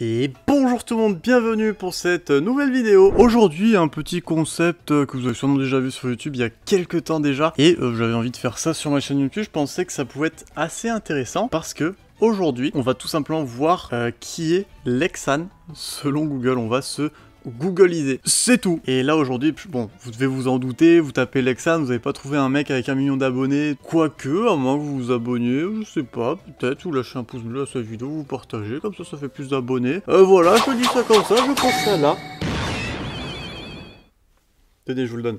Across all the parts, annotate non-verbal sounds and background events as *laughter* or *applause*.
Et bonjour tout le monde, bienvenue pour cette nouvelle vidéo Aujourd'hui un petit concept euh, que vous avez sûrement déjà vu sur YouTube il y a quelques temps déjà Et euh, j'avais envie de faire ça sur ma chaîne YouTube, je pensais que ça pouvait être assez intéressant Parce que aujourd'hui on va tout simplement voir euh, qui est Lexan selon Google On va se googliser. C'est tout. Et là aujourd'hui, bon, vous devez vous en douter, vous tapez Lexan, vous n'avez pas trouvé un mec avec un million d'abonnés. Quoique, à moins que vous vous abonniez, je sais pas, peut-être, vous lâchez un pouce bleu à cette vidéo, vous partagez, comme ça ça fait plus d'abonnés. Euh, voilà, je dis ça comme ça, je pense ça là. Tenez, je vous le donne.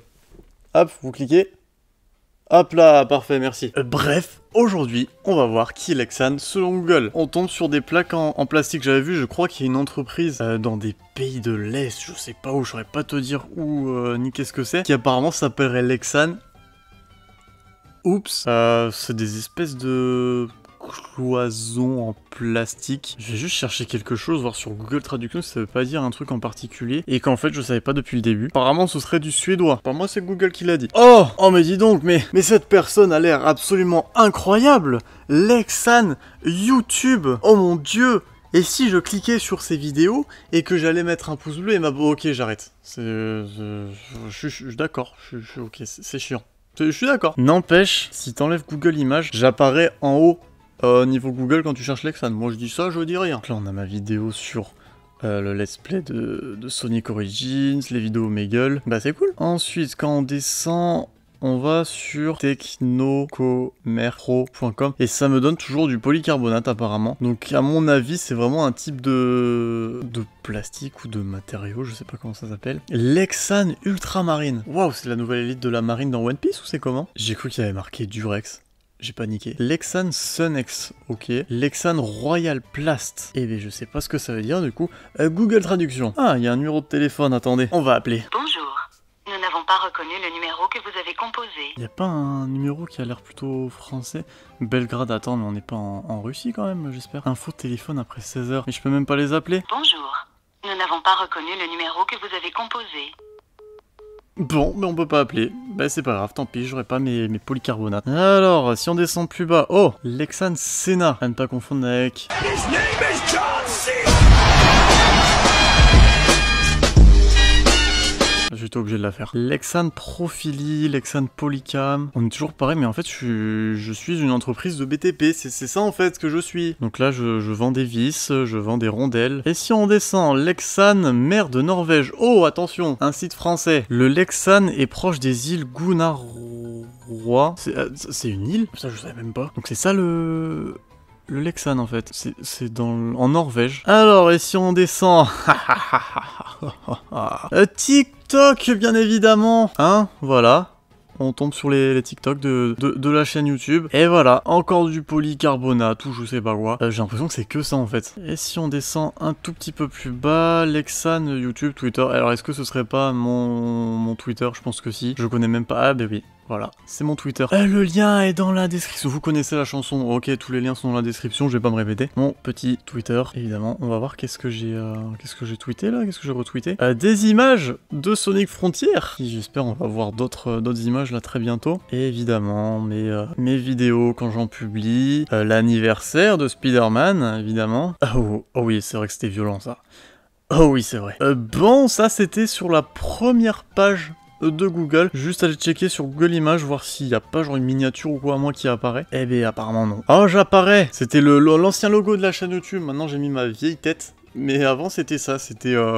Hop, vous cliquez, Hop là, parfait, merci. Euh, bref, Aujourd'hui, on va voir qui est Lexan selon Google. On tombe sur des plaques en, plastique. J'avais vu, je crois qu'il y a une entreprise euh, dans des pays de l'Est, je sais pas où, je saurais pas te dire où euh, ni qu'est-ce que c'est, qui apparemment s'appellerait Lexan. Oups, c'est des espèces de cloison en plastique. vais juste chercher quelque chose, voir sur Google Traduction si ça veut pas dire un truc en particulier, et qu'en fait je savais pas depuis le début. Apparemment ce serait du suédois. Par moi c'est Google qui l'a dit. Oh Oh mais dis donc, mais, mais cette personne a l'air absolument incroyable Lexan YouTube Oh mon dieu et si je cliquais sur ces vidéos et que j'allais mettre un pouce bleu et ma... Ok, j'arrête. C'est... Euh, je suis d'accord. Je suis ok, c'est chiant. Je suis d'accord. N'empêche, si t'enlèves Google Images, j'apparais en haut au euh, niveau Google, quand tu cherches Lexan, moi je dis ça, je dis rien. là, on a ma vidéo sur euh, le let's play de, Sonic Origins, les vidéos Megle. Bah, c'est cool. Ensuite, quand on descend, on va sur technocomerro.com et ça me donne toujours du polycarbonate apparemment. Donc à mon avis, c'est vraiment un type de de plastique ou de matériau, je sais pas comment ça s'appelle. Lexan ultramarine. Waouh, c'est la nouvelle élite de la marine dans One Piece ou c'est comment J'ai cru qu'il y avait marqué Durex. J'ai paniqué. Lexan Sunex, ok. Lexan Royal Plast. Eh bien, je sais pas ce que ça veut dire du coup. Euh, Google Traduction. Ah, il y a un numéro de téléphone, attendez. On va appeler. Bonjour. Nous n'avons pas reconnu le numéro que vous avez composé. Il Y a pas un numéro qui a l'air plutôt français Belgrade, attends, mais on n'est pas en, Russie quand même, j'espère. Info téléphone après 16h. Mais je peux même pas les appeler. Bonjour. Nous n'avons pas reconnu le numéro que vous avez composé. Bon, mais on peut pas appeler. Bah c'est pas grave, tant pis, j'aurai pas mes, mes, polycarbonates. Alors, si on descend plus bas, oh, Lexan Senna, à ne pas confondre avec... j'étais obligé de la faire. Lexan Profili, Lexan Polycam. On est toujours pareil, mais en fait, je suis, une entreprise de BTP. C'est ça en fait ce que je suis. Donc là, je, vends des vis, je vends des rondelles. Et si on descend, Lexan, mer de Norvège. Oh, attention, un site français. Le Lexan est proche des îles roi euh, C'est une île Ça, je savais même pas. Donc c'est ça le le Lexan en fait. C'est dans en Norvège. Alors, et si on descend *laughs* euh, Tic TikTok, bien évidemment. Hein, voilà on tombe sur les, TikTok de, la chaîne YouTube. Et voilà, encore du polycarbonate ou je sais pas quoi. Euh, j'ai l'impression que c'est que ça en fait. Et si on descend un tout petit peu plus bas, Lexan, YouTube, Twitter. Alors est-ce que ce serait pas mon, mon Twitter Je pense que si. Je connais même pas. Ah, bah oui. Voilà, c'est mon Twitter. Euh, le lien est dans la description. Vous connaissez la chanson. Ok, tous les liens sont dans la description. Je vais pas me répéter. Mon petit Twitter, évidemment. On va voir qu'est-ce que j'ai, euh, qu'est-ce que j'ai tweeté là, qu'est-ce que j'ai retweeté. Euh, des images de Sonic Frontier. J'espère on va voir d'autres, d'autres images là très bientôt. Et évidemment, mes, mes vidéos quand j'en publie. l'anniversaire de Spider-Man, évidemment. Ah, oh, oh, oui, c'est vrai que c'était violent ça. Oh oui, c'est vrai. bon, ça c'était sur la première page de Google. Juste aller checker sur Google Images, voir s'il n'y a pas genre une miniature ou quoi à moi qui apparaît. Eh bien apparemment non. Oh j'apparais C'était l'ancien logo de la chaîne YouTube, maintenant j'ai mis ma vieille tête. Mais avant, c'était ça, euh,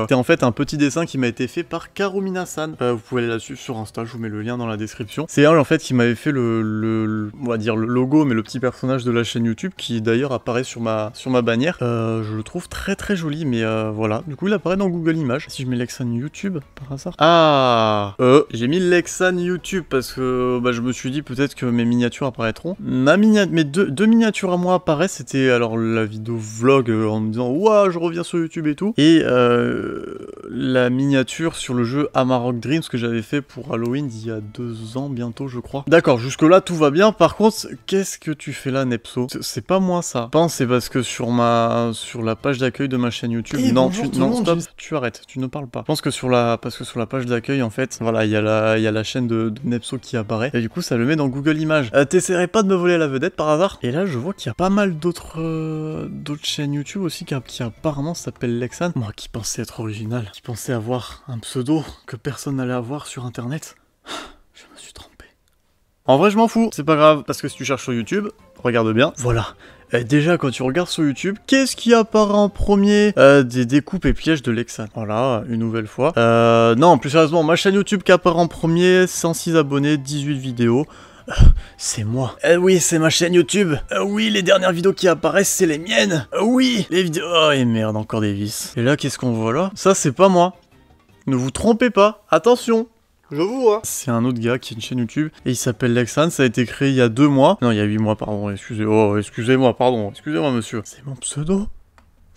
c'était en fait un petit dessin qui m'a été fait par Karumina-san. Euh, vous pouvez aller là-dessus sur Insta, je vous mets le lien dans la description. C'est elle en fait qui m'avait fait le, on va dire le logo, mais le petit personnage de la chaîne YouTube qui d'ailleurs apparaît sur ma, sur ma bannière. Euh, je le trouve très très joli, mais voilà. Du coup, il apparaît dans Google Images. Si je mets Lexan YouTube par hasard. Ah, j'ai mis Lexan YouTube parce que bah, je me suis dit peut-être que mes miniatures apparaîtront. Ma mini, mes deux, miniatures à moi apparaissent. C'était alors la vidéo vlog en me disant ouah je reviens sur YouTube et tout. Et euh, la miniature sur le jeu Amarok Dreams que j'avais fait pour Halloween il y a deux ans bientôt, je crois. D'accord, jusque-là, tout va bien. Par contre, qu'est-ce que tu fais là, Nepso C'est pas moi, ça. Je pense c'est parce que sur ma sur la page d'accueil de ma chaîne YouTube, eh, non, tu... non stop, tu arrêtes, tu ne parles pas. Je pense que sur la parce que sur la page d'accueil, en fait, voilà, il y a la il y la chaîne de... Nepso qui apparaît et du coup, ça le met dans Google Images. Euh, t'essaierais pas de me voler la vedette par hasard Et là, je vois qu'il y a pas mal d'autres euh, chaînes YouTube aussi qui, qui apparemment s'appelle Lexan. Moi qui pensais être original, qui pensais avoir un pseudo que personne n'allait avoir sur internet. *sighs* Je me suis trompé. En vrai, je m'en fous. C'est pas grave, parce que si tu cherches sur YouTube, regarde bien. Voilà. Eh, déjà, quand tu regardes sur YouTube, qu'est-ce qui apparaît en premier euh, Des découpes et pièges de Lexan. Voilà, une nouvelle fois. Euh, non, plus sérieusement, ma chaîne YouTube qui apparaît en premier, 106 abonnés, 18 vidéos. Euh, c'est moi. Eh oui, c'est ma chaîne YouTube. Euh, oui, les dernières vidéos qui apparaissent, c'est les miennes. Euh, oui, les vidéos... Oh, et merde, encore des vis. Et là, qu'est-ce qu'on voit là Ça, c'est pas moi. Ne vous trompez pas. Attention je vous vois. C'est un autre gars qui a une chaîne YouTube et il s'appelle Lexan. Ça a été créé il y a deux mois. Non, il y a huit mois, pardon. Excusez. Oh, excusez-moi, pardon. Excusez-moi, monsieur. C'est mon pseudo.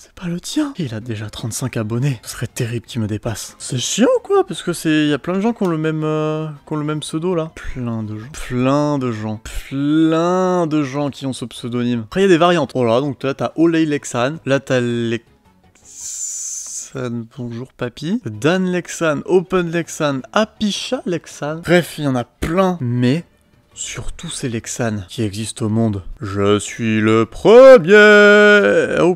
C'est pas le tien. Il a déjà 35 abonnés. Ce serait terrible qu'il me dépasse. C'est chiant quoi, parce que c'est, y a plein de gens qui ont le même, euh, qui ont le même pseudo là. Plein de gens, plein de gens, plein de gens qui ont ce pseudonyme. Après il y a des variantes. Oh là, donc là t'as Oley Lexan, là t'as Lexan... Bonjour Papy, Dan Lexan, Open Lexan, Apisha Lexan. Bref, il y en a plein, mais Surtout c'est ces qui existe au monde. Je suis le premier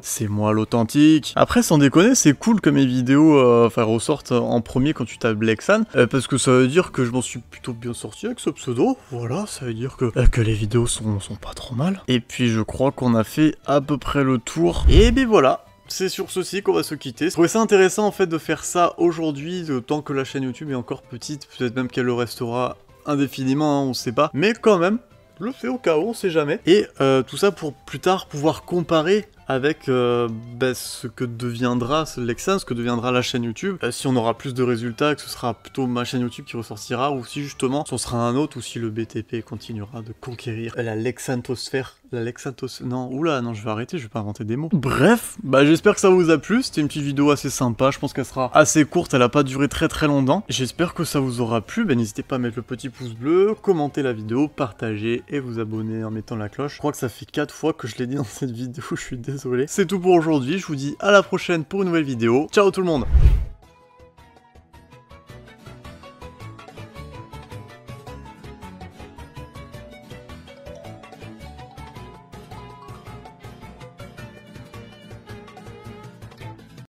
C'est moi l'authentique Après, sans déconner, c'est cool que mes vidéos euh, Enfin ressortent en premier quand tu tapes lexan, euh, parce que ça veut dire que je m'en suis plutôt bien sorti avec ce pseudo, voilà, ça veut dire que, euh, que les vidéos sont, sont pas trop mal. Et puis je crois qu'on a fait à peu près le tour. Et bien voilà, c'est sur ceci qu'on va se quitter. Je trouvais ça intéressant en fait de faire ça aujourd'hui, tant que la chaîne YouTube est encore petite, peut-être même qu'elle le restera indéfiniment, hein, on sait pas. Mais quand même, le fait au cas où, on sait jamais. Et euh, tout ça pour plus tard pouvoir comparer avec euh, bah, ce que deviendra Lexan, ce que deviendra la chaîne YouTube. Euh, si on aura plus de résultats, que ce sera plutôt ma chaîne YouTube qui ressortira, ou si justement ce sera un autre, ou si le BTP continuera de conquérir la Lexantosphère L'alexatos... Non, oula, non, je vais arrêter, je vais pas inventer des mots. Bref, bah j'espère que ça vous a plu, c'était une petite vidéo assez sympa, je pense qu'elle sera assez courte, elle a pas duré très très longtemps. J'espère que ça vous aura plu, bah n'hésitez pas à mettre le petit pouce bleu, commenter la vidéo, partager et vous abonner en mettant la cloche. Je crois que ça fait 4 fois que je l'ai dit dans cette vidéo, *laughs* je suis désolé. C'est tout pour aujourd'hui, je vous dis à la prochaine pour une nouvelle vidéo. Ciao tout le monde